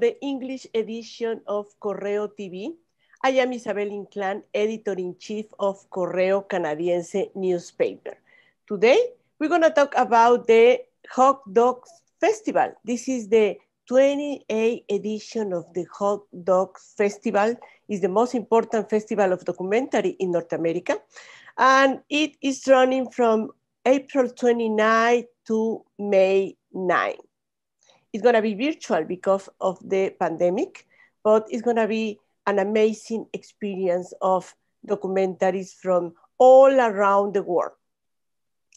the English edition of Correo TV. I am Isabel Inclán, editor-in-chief of Correo Canadiense newspaper. Today, we're going to talk about the Hot Dog Festival. This is the 28th edition of the Hot Dog Festival. It's the most important festival of documentary in North America. And it is running from April 29 to May 9. It's going to be virtual because of the pandemic, but it's going to be an amazing experience of documentaries from all around the world.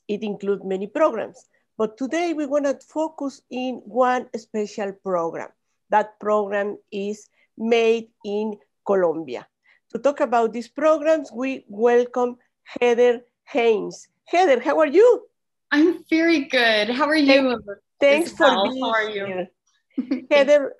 It includes many programs, but today we want to focus in one special program. That program is Made in Colombia. To talk about these programs, we welcome Heather Haynes. Heather, how are you? I'm very good. How are you? Thanks for being you? here. Heather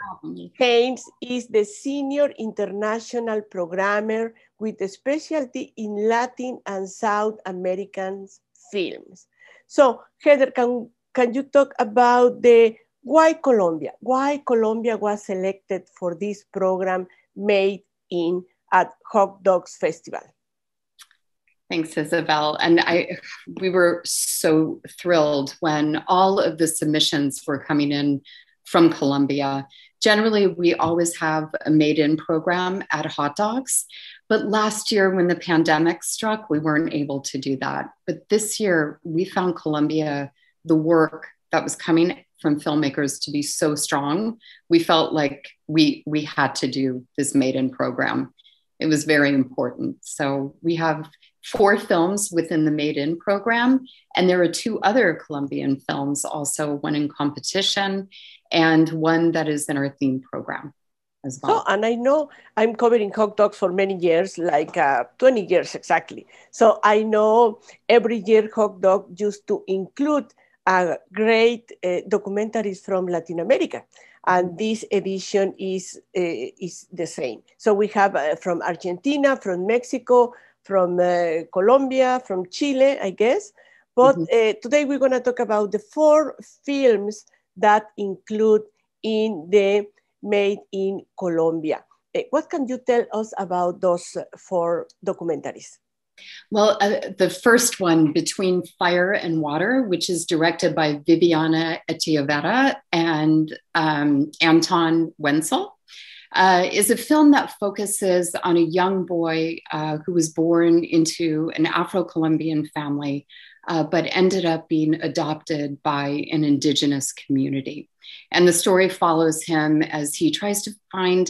Haynes is the Senior International Programmer with a specialty in Latin and South American films. So Heather, can, can you talk about the why Colombia? Why Colombia was selected for this program made in at Hot Dogs Festival? Thanks, Isabel. And I, we were so thrilled when all of the submissions were coming in from Columbia. Generally, we always have a made in program at Hot Dogs. But last year, when the pandemic struck, we weren't able to do that. But this year, we found Columbia, the work that was coming from filmmakers to be so strong. We felt like we, we had to do this made in program. It was very important. So we have four films within the Made In program. And there are two other Colombian films also, one in competition and one that is in our theme program as well. Oh, and I know I'm covering hot dogs for many years, like uh, 20 years exactly. So I know every year hot dog used to include a great uh, documentaries from Latin America. And this edition is, uh, is the same. So we have uh, from Argentina, from Mexico, from uh, Colombia, from Chile, I guess. But mm-hmm. uh, today we're going to talk about the four films that include in the Made in Colombia. Uh, what can you tell us about those four documentaries? Well, uh, the first one, Between Fire and Water, which is directed by Viviana Etiovera and um, Anton Wenzel uh, is a film that focuses on a young boy uh, who was born into an Afro Colombian family, uh, but ended up being adopted by an indigenous community. And the story follows him as he tries to find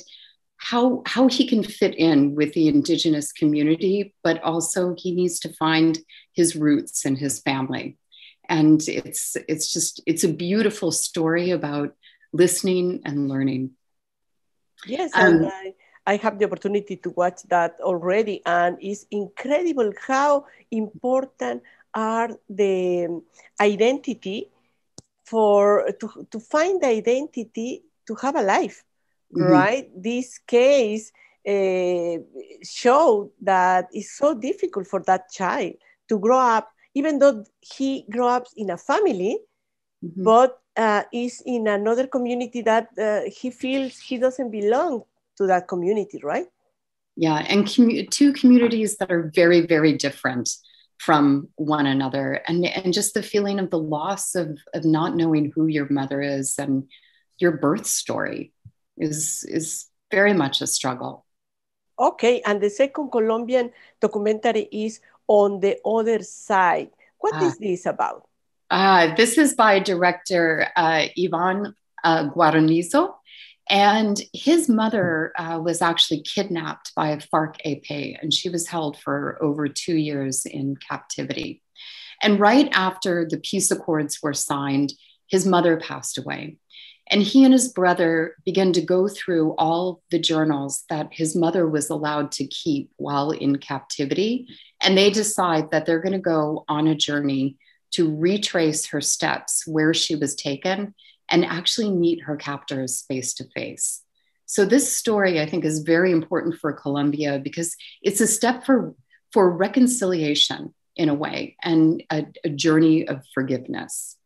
how, how he can fit in with the indigenous community, but also he needs to find his roots and his family. And it's, it's just, it's a beautiful story about listening and learning. Yes, um, I, I have the opportunity to watch that already, and it's incredible how important are the um, identity for to, to find the identity to have a life, mm-hmm. right? This case uh, eh, showed that it's so difficult for that child to grow up, even though he grew up in a family, mm-hmm. but uh, is in another community that uh, he feels he doesn't belong to that community, right? Yeah, and commu- two communities that are very, very different from one another. And, and just the feeling of the loss of, of not knowing who your mother is and your birth story is, is very much a struggle. Okay, and the second Colombian documentary is On the Other Side. What uh, is this about? Uh, this is by director uh, Ivan uh, And his mother uh, was actually kidnapped by a FARC APE, and she was held for over two years in captivity. And right after the peace accords were signed, his mother passed away. And he and his brother began to go through all the journals that his mother was allowed to keep while in captivity. And they decide that they're going to go on a journey to retrace her steps where she was taken and actually meet her captors face to face. So this story, I think, is very important for Colombia because it's a step for for reconciliation in a way and a, a journey of forgiveness.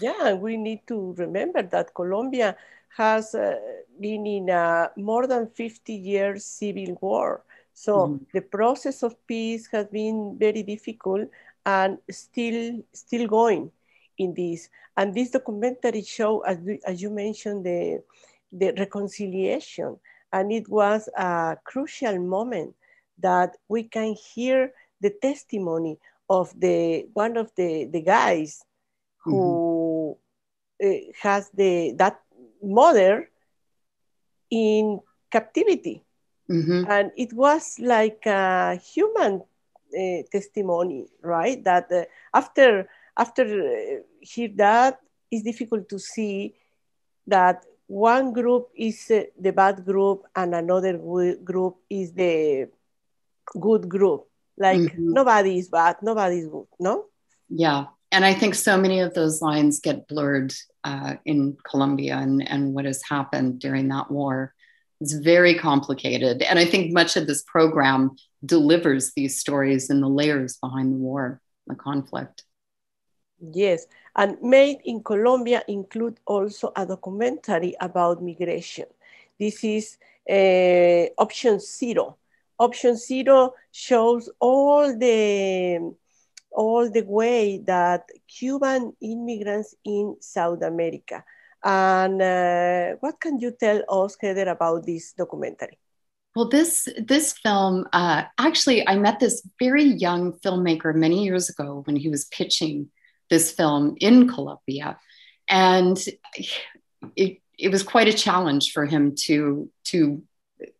Yeah, we need to remember that Colombia has uh, been in a more than 50 years civil war. So mm-hmm. the process of peace has been very difficult and still still going in this. And this documentary show, as, as you mentioned, the, the reconciliation. And it was a crucial moment that we can hear the testimony of the one of the, the guys who mm-hmm. Eh, has the that mother in captivity. Mm-hmm. And it was like a human testimony, right? That uh, after after uh, hear that, it's difficult to see that one group is uh, the bad group and another group is the good group. Like mm-hmm. nobody is bad, nobody is good, no? Yeah. And I think so many of those lines get blurred uh, in Colombia and, and what has happened during that war. It's very complicated. And I think much of this program delivers these stories and the layers behind the war, the conflict. Yes, and Made in Colombia include also a documentary about migration. This is uh, option zero. Option zero shows all the all the way that Cuban immigrants in South America. And uh, what can you tell us, Heather, about this documentary? Well, this this film uh, actually, I met this very young filmmaker many years ago when he was pitching this film in Colombia, and it it was quite a challenge for him to to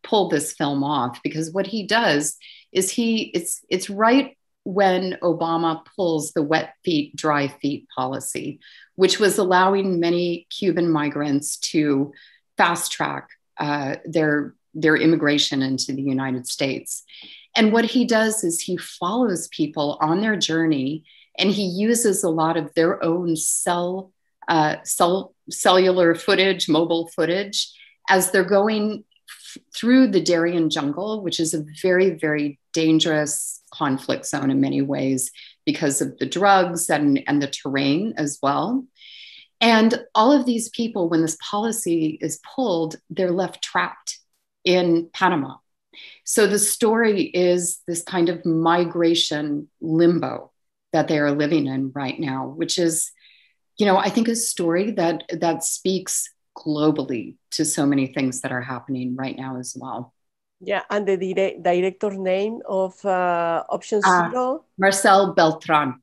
pull this film off because what he does is he it's it's right when Obama pulls the wet feet dry feet policy, which was allowing many Cuban migrants to fast track uh, their their immigration into the United States. And what he does is he follows people on their journey and he uses a lot of their own cell, uh, cell cellular footage, mobile footage, as they're going f- through the Darien jungle, which is a very, very dangerous conflict zone in many ways because of the drugs and, and the terrain as well. And all of these people, when this policy is pulled, they're left trapped in Panama. So the story is this kind of migration limbo that they are living in right now, which is, you know, I think a story that that speaks globally to so many things that are happening right now as well. Yeah, and the director director's name of uh, Option ah, Zero? Uh, Marcel Beltran.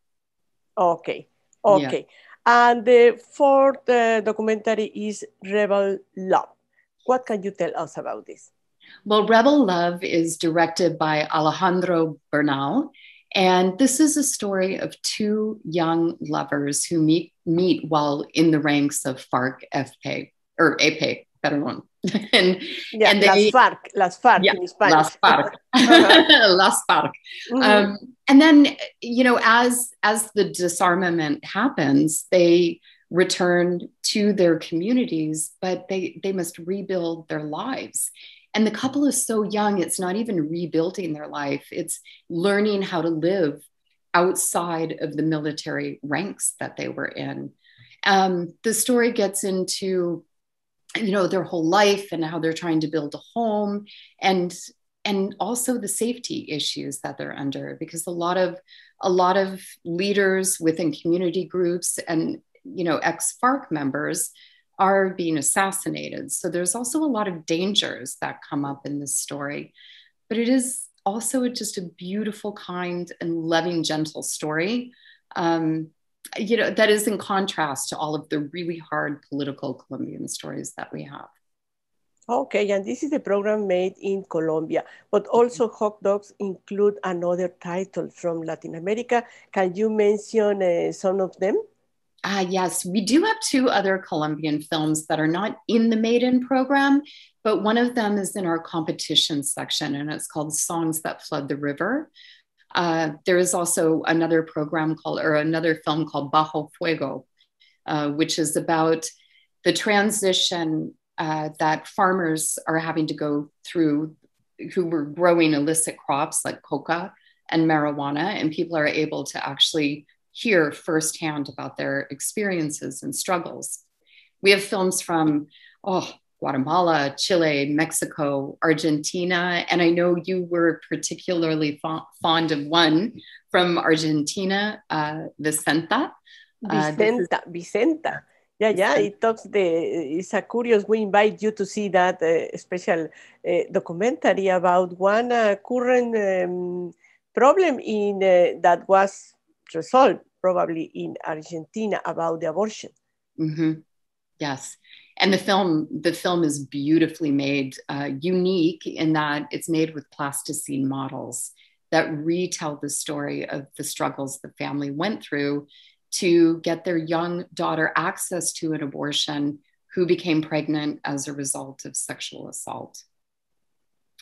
Okay, okay. Yeah. And the fourth uh, documentary is Rebel Love. What can you tell us about this? Well, Rebel Love is directed by Alejandro Bernal. And this is a story of two young lovers who meet, meet while in the ranks of FARC FP or APE, better known. and, yeah, and they, las FARC, las FARC yeah, in Spanish. Las FARC, uh-huh. las FARC. Mm-hmm. Um, and then, you know, as as the disarmament happens, they return to their communities, but they they must rebuild their lives and the couple is so young it's not even rebuilding their life it's learning how to live outside of the military ranks that they were in um, the story gets into you know their whole life and how they're trying to build a home and and also the safety issues that they're under because a lot of a lot of leaders within community groups and you know ex farc members are being assassinated. So there's also a lot of dangers that come up in this story. But it is also just a beautiful, kind, and loving, gentle story. Um, you know, that is in contrast to all of the really hard political Colombian stories that we have. Okay, and this is a program made in Colombia, but mm-hmm. also Hot Dogs include another title from Latin America. Can you mention uh, some of them? Ah, yes, we do have two other Colombian films that are not in the Maiden program, but one of them is in our competition section and it's called Songs That Flood the River. Uh, there is also another program called, or another film called Bajo Fuego, uh, which is about the transition uh, that farmers are having to go through who were growing illicit crops like coca and marijuana, and people are able to actually hear firsthand about their experiences and struggles. We have films from, oh, Guatemala, Chile, Mexico, Argentina, and I know you were particularly fond of one from Argentina, uh, Vicenta. Uh, Vicenta, Vicenta. Yeah, yeah, it talks the it's a curious. We invite you to see that uh, special uh, documentary about one uh, current um, problem in uh, that was Result probably in Argentina, about the abortion. Mm-hmm. Yes, and the film the film is beautifully made, uh, unique in that it's made with plasticine models that retell the story of the struggles the family went through to get their young daughter access to an abortion who became pregnant as a result of sexual assault.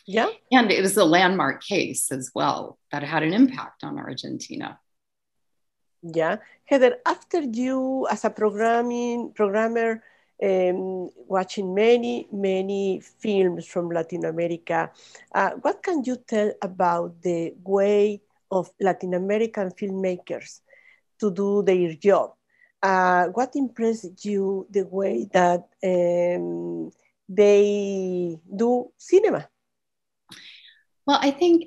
Yeah. And it was a landmark case as well that had an impact on Argentina. Yeah, Heather. After you, as a programming programmer, um, watching many many films from Latin America, uh, what can you tell about the way of Latin American filmmakers to do their job? Uh, what impressed you the way that um, they do cinema? Well, I think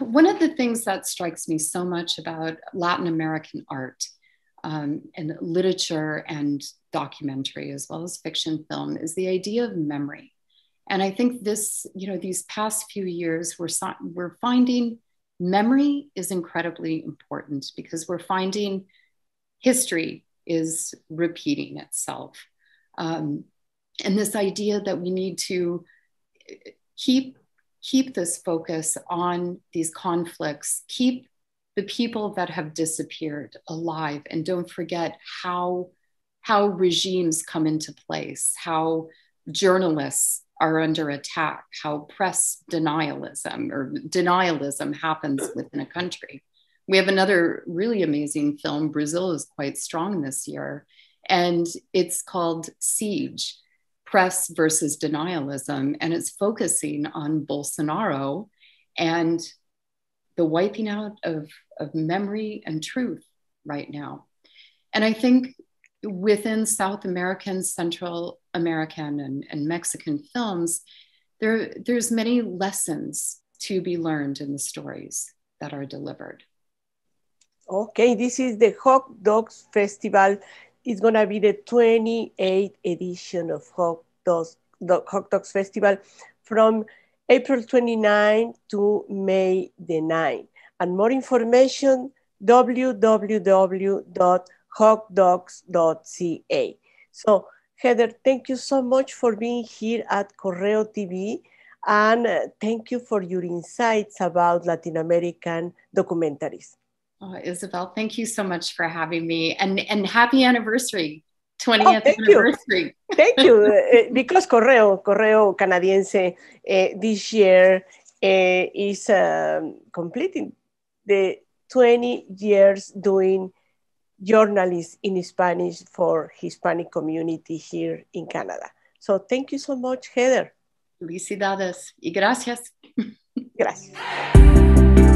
one of the things that strikes me so much about Latin American art um, and literature and documentary, as well as fiction film, is the idea of memory. And I think this, you know, these past few years, we're, we're finding memory is incredibly important because we're finding history is repeating itself. Um, and this idea that we need to eh, keep keep this focus on these conflicts, keep the people that have disappeared alive, and don't forget how, how regimes come into place, how journalists are under attack, how press denialism or denialism happens within a country. We have another really amazing film. Brazil is quite strong this year, and it's called Siege press versus denialism, and it's focusing on Bolsonaro and the wiping out of, of memory and truth right now. And I think within South American, Central American, and, and Mexican films, there, there's many lessons to be learned in the stories that are delivered. Okay, this is the Hot Dogs Festival. It's gonna be the 28th edition of Hot Dogs, Hot Dogs Festival from April 29 to May the 9. And more information, www.hotdogs.ca. So, Heather, thank you so much for being here at Correo TV. And uh, thank you for your insights about Latin American documentaries. Oh, Isabel, thank you so much for having me and, and happy anniversary. 20th oh, thank anniversary. You. Thank you. Eh, eh, because Correo, Correo Canadiense, uh, this year uh, is um, completing the 20 years doing journalists in Spanish for Hispanic community here in Canada. So thank you so much, Heather. Felicidades y gracias. Gracias.